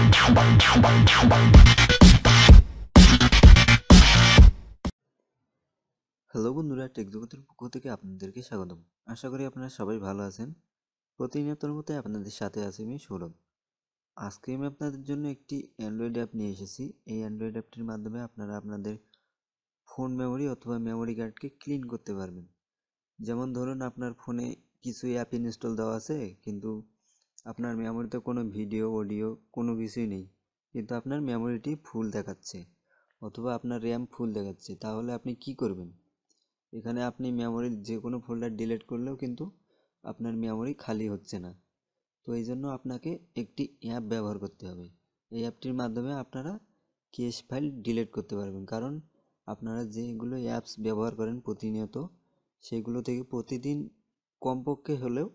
hello বন্ধুরা take জগতের পক্ষ থেকে আপনাদেরকে স্বাগতম আশা করি আপনারা সবাই ভালো আছেন প্রতিনিয়তর মতো আপনাদের সাথে আছি আমি সৌরভ আজকে আমি আপনাদের জন্য একটি অ্যান্ড্রয়েড অ্যাপ নিয়ে এসেছি এই অ্যান্ড্রয়েড অ্যাপটির মাধ্যমে আপনারা আপনাদের ফোন মেমোরি অথবা মেমোরি কার্ডকে ক্লিন করতে পারবেন যেমন ধরুন আপনার ফোনে কিছু অ্যাপ ইনস্টল দেওয়া আছে কিন্তু আপনার মেমোরিতে কোনো ভিডিও অডিও কোনো কিছুই নেই কিন্তু আপনার মেমোরিটি ফুল দেখাচ্ছে অথবা আপনার র্যাম ফুল দেখাচ্ছে তাহলে আপনি কি করবেন এখানে আপনি মেমোরির যে কোনো ফোল্ডার ডিলিট করলেও কিন্তু আপনার মেমোরি খালি হচ্ছে না তো এই জন্য আপনাকে একটি অ্যাপ ব্যবহার করতে হবে এই অ্যাপটির মাধ্যমে আপনারা কেস ফাইল ডিলিট করতে পারবেন কারণ আপনারা যেগুলো অ্যাপস ব্যবহার করেন প্রতিনিয়ত সেগুলো থেকে প্রতিদিন কমপক্ষে হলেও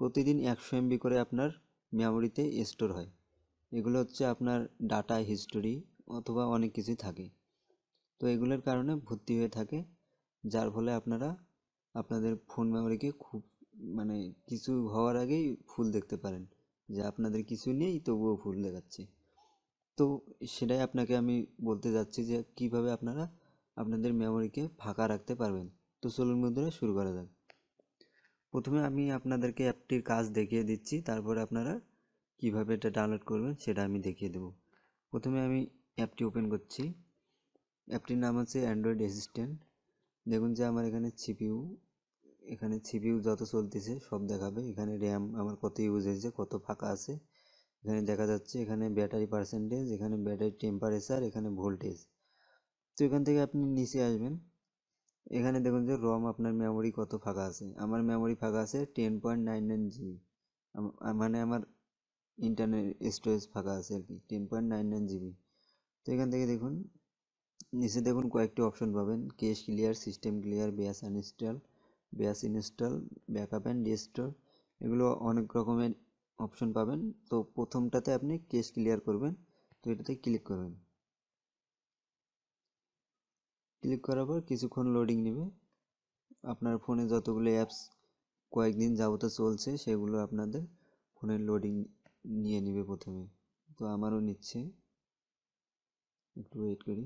প্রতিদিন একশো এমবি করে আপনার মেমোরিতে স্টোর হয় এগুলো হচ্ছে আপনার ডাটা হিস্টোরি অথবা অনেক কিছুই থাকে তো এগুলোর কারণে ভর্তি হয়ে থাকে যার ফলে আপনারা আপনাদের ফোন মেমোরিকে খুব মানে কিছু হওয়ার আগেই ফুল দেখতে পারেন যে আপনাদের কিছু নেই তবুও ফুল দেখাচ্ছে তো সেটাই আপনাকে আমি বলতে যাচ্ছি যে কিভাবে আপনারা আপনাদের মেমোরিকে ফাঁকা রাখতে পারবেন তো চলুন বন্ধুরা শুরু করা যাক প্রথমে আমি আপনাদেরকে অ্যাপটির কাজ দেখিয়ে দিচ্ছি তারপরে আপনারা কিভাবে এটা ডাউনলোড করবেন সেটা আমি দেখিয়ে দেব প্রথমে আমি অ্যাপটি ওপেন করছি অ্যাপটির নাম হচ্ছে অ্যান্ড্রয়েড অ্যাসিস্ট্যান্ট দেখুন যে আমার এখানে সিপিউ এখানে সিপিউ যত চলতেছে সব দেখাবে এখানে র্যাম আমার কত ইউজ হয়েছে কত ফাঁকা আছে এখানে দেখা যাচ্ছে এখানে ব্যাটারি পার্সেন্টেজ এখানে ব্যাটারি টেম্পারেচার এখানে ভোল্টেজ তো এখান থেকে আপনি নিচে আসবেন এখানে দেখুন যে রম আপনার মেমোরি কত ফাঁকা আছে আমার মেমোরি ফাঁকা আছে ten point nine nine GB মানে আমার ইন্টারনেট স্টোরেজ ফাঁকা আছে আর কি ten point nine nine GB তো এখান থেকে দেখুন নিচে দেখুন কয়েকটি অপশন পাবেন cache clear system clear batch uninstall batch install backup and restore এগুলো অনেক রকমের অপশন পাবেন তো প্রথমটাতে আপনি কেস ক্লিয়ার করবেন তো এটাতে ক্লিক করবেন ক্লিক করার পর কিছুক্ষণ লোডিং নেবে আপনার ফোনে যতগুলো অ্যাপস কয়েকদিন যাবত চলছে সেগুলো আপনাদের ফোনের লোডিং নিয়ে নেবে প্রথমে তো আমারও নিচ্ছে একটু ওয়েট করি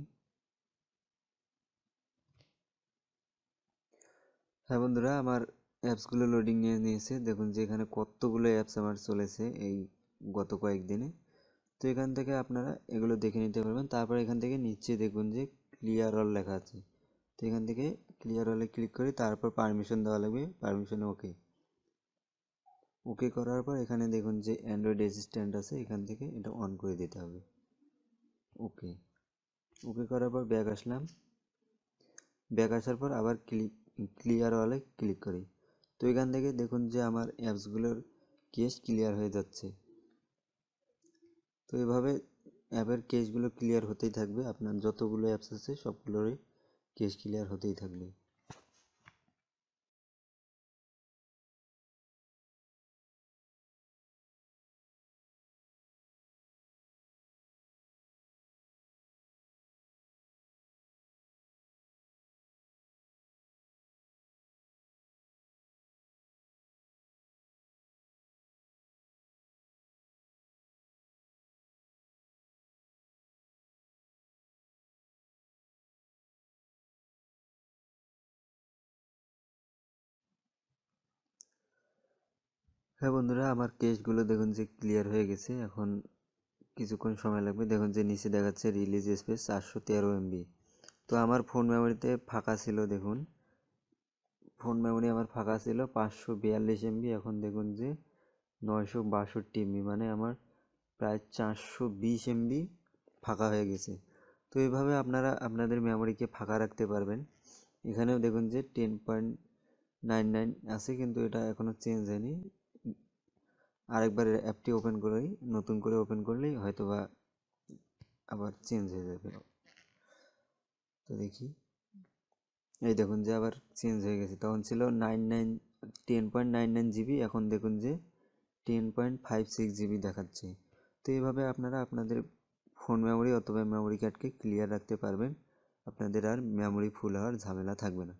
হ্যাঁ বন্ধুরা আমার অ্যাপসগুলো লোডিং নিয়ে নিয়েছে দেখুন যে এখানে কতগুলো অ্যাপস আমার চলেছে এই গত কয়েকদিনে তো এখান থেকে আপনারা এগুলো দেখে নিতে পারবেন তারপর এখান থেকে নিচে দেখুন যে ক্লিয়ার অল লেখা আছে তো এখান থেকে ক্লিয়ার অলে ক্লিক করে তারপর পারমিশন দেওয়া লাগবে পারমিশন ওকে ওকে করার পর এখানে দেখুন যে অ্যান্ড্রয়েড অ্যাসিস্ট্যান্ট আছে এখান থেকে এটা অন করে দিতে হবে ওকে ওকে করার পর ব্যাক আসলাম ব্যাক আসার পর আবার ক্লিক ক্লিয়ার অলে ক্লিক করি তো এখান থেকে দেখুন যে আমার অ্যাপসগুলোর কেস ক্লিয়ার হয়ে যাচ্ছে তো এভাবে অ্যাপের কেসগুলো ক্লিয়ার হতেই থাকবে আপনার যতগুলো অ্যাপস আছে সবগুলোরই কেস ক্লিয়ার হতেই থাকবে হ্যাঁ বন্ধুরা আমার কেসগুলো দেখুন যে ক্লিয়ার হয়ে গেছে এখন কিছুক্ষণ সময় লাগবে দেখুন যে নিচে দেখাচ্ছে রিলিজ স্পেস চারশো তেরো এমবি তো আমার ফোন মেমোরিতে ফাঁকা ছিল দেখুন ফোন মেমোরি আমার ফাঁকা ছিল পাঁচশো বিয়াল্লিশ এমবি এখন দেখুন যে নয়শো বাষট্টি এমবি মানে আমার প্রায় চারশো বিশ এমবি ফাঁকা হয়ে গেছে তো এইভাবে আপনারা আপনাদের মেমোরিকে ফাঁকা রাখতে পারবেন এখানেও দেখুন যে টেন পয়েন্ট নাইন নাইন আছে কিন্তু এটা এখনও চেঞ্জ হয়নি আরেকবার অ্যাপটি ওপেন করি নতুন করে ওপেন করলেই হয়তো বা আবার চেঞ্জ হয়ে যাবে তো দেখি এই দেখুন যে আবার চেঞ্জ হয়ে গেছে তখন ছিল nine nine ten point nine nine GB এখন দেখুন যে ten point five six GB দেখাচ্ছে তো এইভাবে আপনারা আপনাদের ফোন মেমোরি অথবা মেমোরি কার্ডকে ক্লিয়ার রাখতে পারবেন আপনাদের আর মেমোরি ফুল হওয়ার ঝামেলা থাকবে না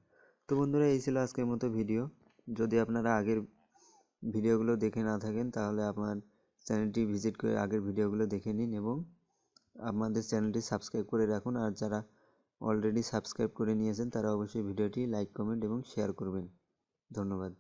তো বন্ধুরা এই ছিল আজকের মতো ভিডিও যদি আপনারা আগের ভিডিওগুলো দেখে না থাকেন তাহলে আমার চ্যানেলটি ভিজিট করে আগের ভিডিওগুলো দেখে নিন এবং আমাদের চ্যানেলটি সাবস্ক্রাইব করে রাখুন আর যারা অলরেডি সাবস্ক্রাইব করে নিয়েছেন তারা অবশ্যই ভিডিওটি লাইক কমেন্ট এবং শেয়ার করবেন ধন্যবাদ